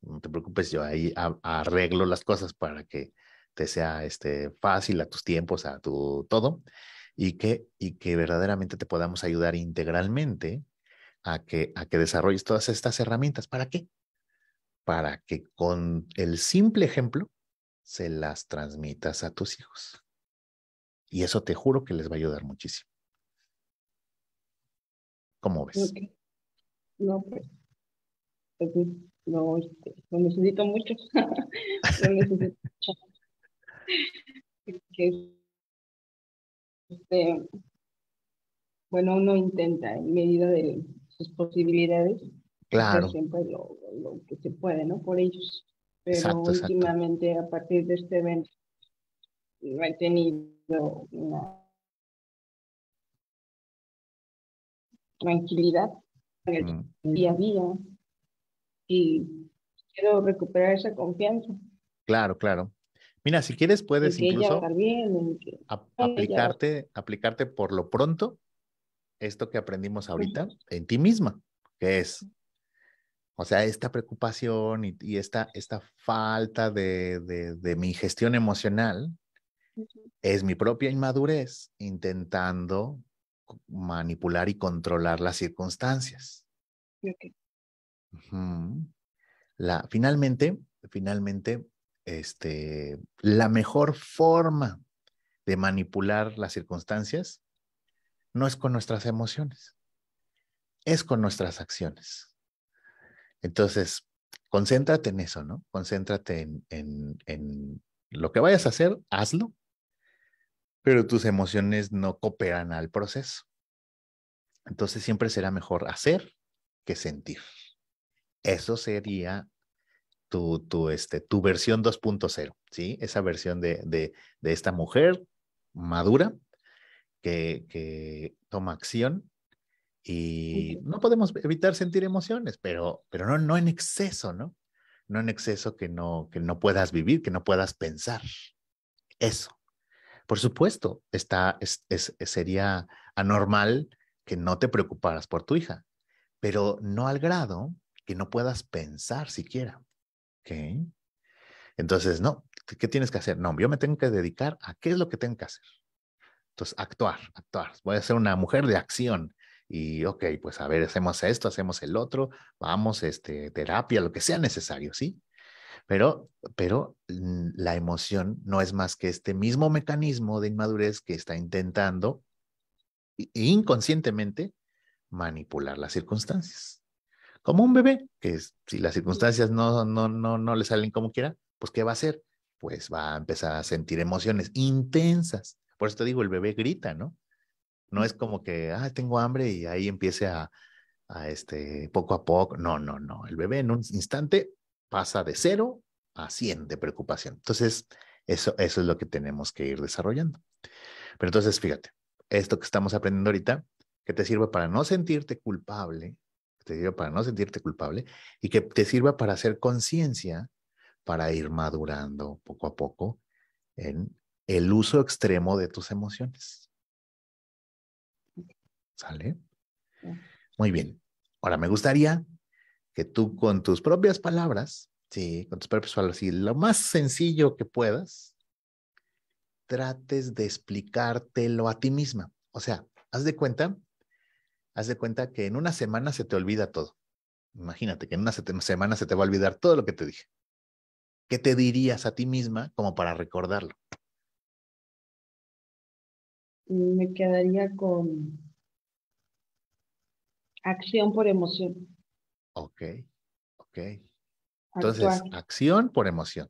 No te preocupes, yo ahí arreglo las cosas para que te sea este, fácil a tus tiempos, a tu todo, y que, y que verdaderamente te podamos ayudar integralmente a que, a que desarrolles todas estas herramientas. ¿Para qué? Para que con el simple ejemplo se las transmitas a tus hijos. Y eso te juro que les va a ayudar muchísimo. ¿Cómo ves? No, pues, pues no, este, lo necesito mucho. [LAUGHS] necesito que, este, bueno, uno intenta en medida de sus posibilidades. Claro. Siempre lo, que se puede, ¿no? Por ellos. Pero últimamente, a partir de este evento, he tenido una tranquilidad en el mm. día a día y quiero recuperar esa confianza. Claro, claro. Mira, si quieres puedes incluso aplicarte, aplicarte por lo pronto esto que aprendimos ahorita en ti misma, que es, o sea, esta preocupación y, esta, esta falta de, de, mi gestión emocional es mi propia inmadurez intentando manipular y controlar las circunstancias. La, finalmente, finalmente, este, la mejor forma de manipular las circunstancias no es con nuestras emociones, es con nuestras acciones. Entonces, concéntrate en eso, ¿no? Concéntrate en, en lo que vayas a hacer, hazlo, pero tus emociones no cooperan al proceso. Entonces siempre será mejor hacer que sentir. Eso sería tu, este, tu versión 2.0, ¿sí? Esa versión de, esta mujer madura que, toma acción y no podemos evitar sentir emociones, pero, pero no, en exceso, ¿no? No en exceso que no, que no puedas vivir, que no puedas pensar. Eso. Por supuesto, está, sería anormal que no te preocuparas por tu hija, pero no al grado que no puedas pensar siquiera. Ok. Entonces, no, ¿qué tienes que hacer? No, yo me tengo que dedicar a qué es lo que tengo que hacer. Entonces, actuar, actuar. Voy a ser una mujer de acción. Y, ok, pues a ver, hacemos esto, hacemos el otro, vamos, este, terapia, lo que sea necesario, ¿sí? Pero, pero mm, la emoción no es más que este mismo mecanismo de inmadurez que está intentando inconscientemente manipular las circunstancias. Como un bebé, que si las circunstancias no, no, no, no le salen como quiera, pues ¿qué va a hacer? Pues va a empezar a sentir emociones intensas. Por eso te digo, el bebé grita, ¿no? No es como que, ah, tengo hambre y ahí empiece a, a este, poco a poco. No, no, no. El bebé en un instante pasa de cero a cien de preocupación. Entonces, eso, eso es lo que tenemos que ir desarrollando. Pero entonces, fíjate, esto que estamos aprendiendo ahorita, que te sirve para no sentirte culpable te digo para no sentirte culpable y que te sirva para hacer conciencia, para ir madurando poco a poco en el uso extremo de tus emociones. ¿Sale? Muy bien. Ahora me gustaría que tú con tus propias palabras, sí, con tus propias palabras, y lo más sencillo que puedas, trates de explicártelo a ti misma. O sea, haz de cuenta haz de cuenta que en una semana se te olvida todo. Imagínate que en una semana se te va a olvidar todo lo que te dije. ¿Qué te dirías a ti misma como para recordarlo? Me quedaría con acción por emoción. Ok, ok. Entonces, acción por emoción.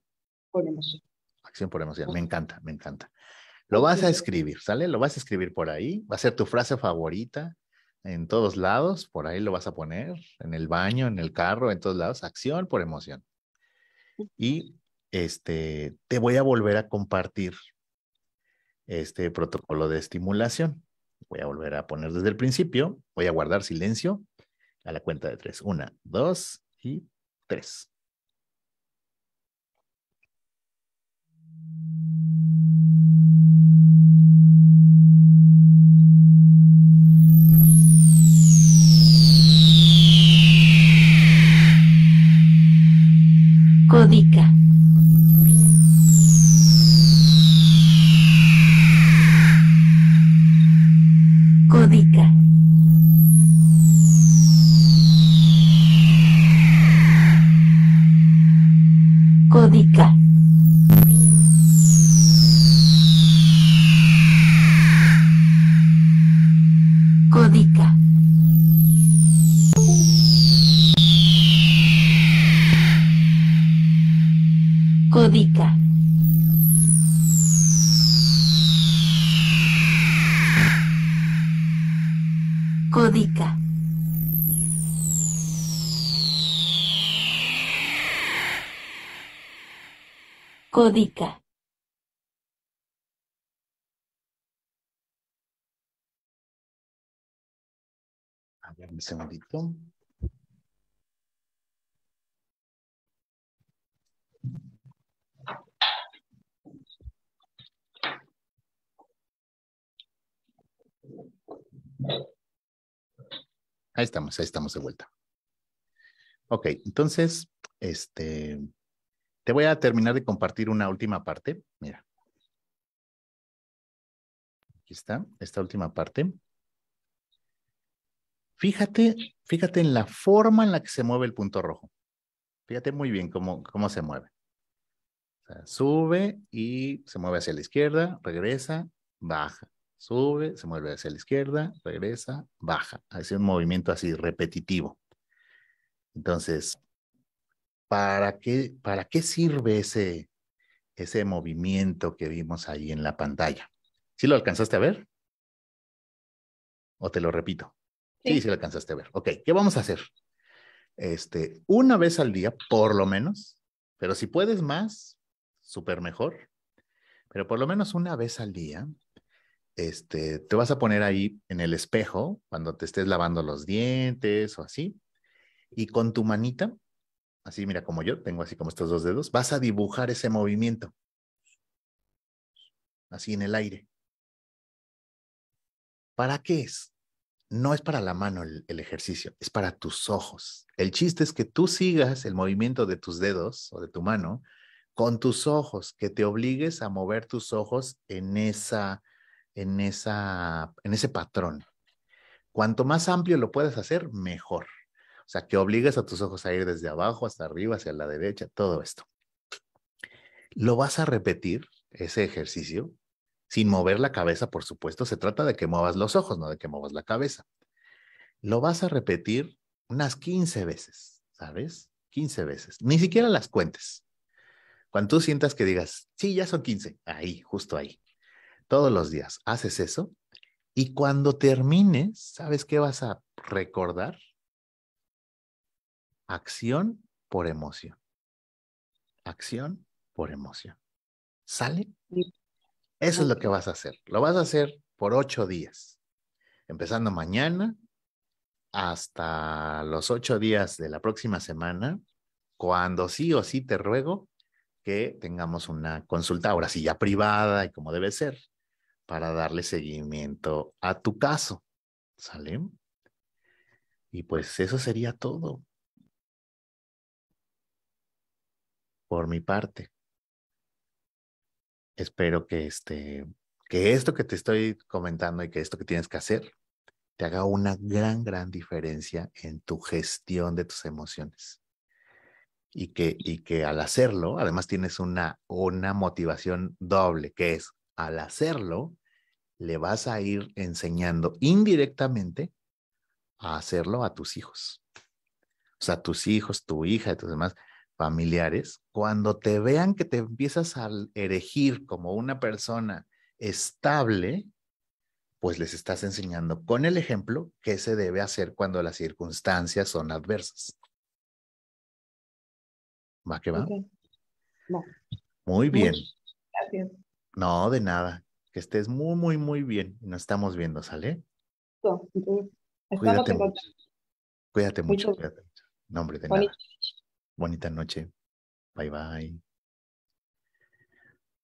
Por emoción. Acción por emoción. Me encanta, me encanta. Lo vas a escribir, ¿sale? Lo vas a escribir por ahí. Va a ser tu frase favorita en todos lados, por ahí lo vas a poner, en el baño, en el carro, en todos lados, acción por emoción. Y este, te voy a volver a compartir este protocolo de estimulación. Voy a volver a poner desde el principio, voy a guardar silencio a la cuenta de tres. Una, dos y tres. Códica. Dica. A ver, un segundito. Ahí estamos, ahí estamos de vuelta. Ok, entonces, este, te voy a terminar de compartir una última parte. Mira. Aquí está, esta última parte. Fíjate, fíjate en la forma en la que se mueve el punto rojo. Fíjate muy bien cómo, cómo se mueve. sube y se mueve hacia la izquierda, regresa, baja. Sube, se mueve hacia la izquierda, regresa, baja. Hace un movimiento así repetitivo. Entonces, ¿para qué, para qué sirve ese, ese movimiento que vimos ahí en la pantalla? ¿Sí lo alcanzaste a ver? ¿O te lo repito? Sí, sí, lo alcanzaste a ver. Ok, ¿qué vamos a hacer? Este, una vez al día, por lo menos, pero si puedes más, súper mejor, pero por lo menos una vez al día, este, te vas a poner ahí en el espejo cuando te estés lavando los dientes o así, y con tu manita así mira como yo, tengo así como estos dos dedos, vas a dibujar ese movimiento, así en el aire. ¿Para qué es? No es para la mano el, ejercicio, es para tus ojos. El chiste es que tú sigas el movimiento de tus dedos o de tu mano con tus ojos, que te obligues a mover tus ojos en esa, en esa, en ese patrón. Cuanto más amplio lo puedas hacer, mejor. O sea, que obligues a tus ojos a ir desde abajo hasta arriba, hacia la derecha, todo esto. Lo vas a repetir, ese ejercicio, sin mover la cabeza, por supuesto. Se trata de que muevas los ojos, no de que muevas la cabeza. Lo vas a repetir unas 15 veces, ¿sabes? 15 veces. Ni siquiera las cuentes. Cuando tú sientas que digas, sí, ya son 15, ahí, justo ahí. Todos los días haces eso y cuando termines, ¿sabes qué vas a recordar? Acción por emoción. Acción por emoción. ¿Sale? Eso es lo que vas a hacer. Lo vas a hacer por ocho días. Empezando mañana hasta los ocho días de la próxima semana, cuando sí o sí te ruego que tengamos una consulta, ahora sí ya privada y como debe ser, para darle seguimiento a tu caso. ¿Sale? Y pues eso sería todo. por mi parte. Espero que, este, que esto que te estoy comentando y que esto que tienes que hacer te haga una gran, gran diferencia en tu gestión de tus emociones. Y que, y que al hacerlo, además tienes una, una motivación doble, que es al hacerlo, le vas a ir enseñando indirectamente a hacerlo a tus hijos. O sea, tus hijos, tu hija y tus demás familiares, cuando te vean que te empiezas a erigir como una persona estable, pues les estás enseñando con el ejemplo qué se debe hacer cuando las circunstancias son adversas. ¿Va que va? Muy bien. gracias. No, de nada. Que estés muy, muy, muy bien. Nos estamos viendo, ¿sale? cuídate, mucho. cuídate mucho. Nombre de nada. Bonita noche. Bye bye.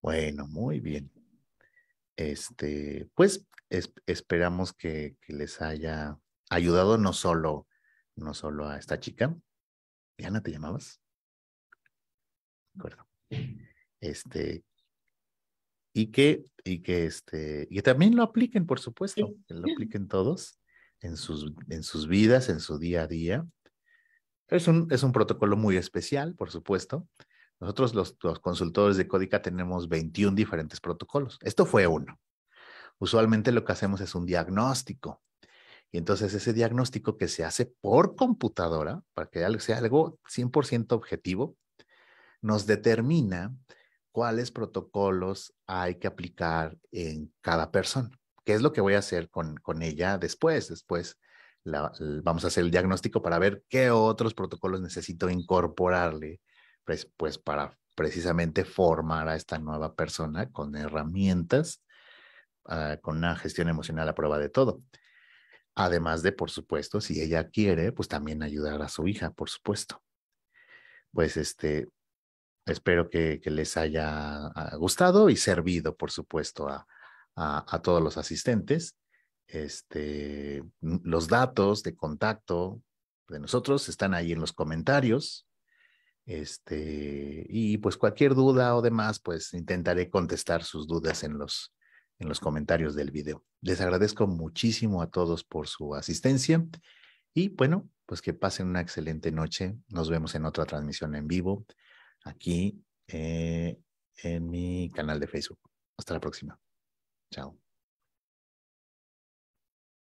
Bueno, muy bien. Este, pues esperamos que, les haya ayudado no solo, no solo a esta chica. Diana, ¿te llamabas? De acuerdo. Este, y que, y que este, y también lo apliquen, por supuesto, que lo apliquen todos en sus, en sus vidas, en su día a día. Es un, protocolo muy especial, por supuesto. Nosotros los, consultores de Códica tenemos 21 diferentes protocolos. Esto fue uno. Usualmente lo que hacemos es un diagnóstico. Y entonces ese diagnóstico que se hace por computadora, para que sea algo 100% objetivo, nos determina cuáles protocolos hay que aplicar en cada persona. ¿Qué es lo que voy a hacer con, con ella después? Después vamos a hacer el diagnóstico para ver qué otros protocolos necesito incorporarle, pues, pues para precisamente formar a esta nueva persona con herramientas, ah, con una gestión emocional a prueba de todo. Además de, por supuesto, si ella quiere, pues también ayudar a su hija, por supuesto. Pues este, espero que, les haya ah, gustado y servido, por supuesto, a todos los asistentes. Este, los datos de contacto de nosotros están ahí en los comentarios. Este, y pues cualquier duda o demás, pues intentaré contestar sus dudas en los, en los comentarios del video. Les agradezco muchísimo a todos por su asistencia y bueno, pues que pasen una excelente noche. Nos vemos en otra transmisión en vivo aquí eh, en mi canal de Facebook. Hasta la próxima. Chao.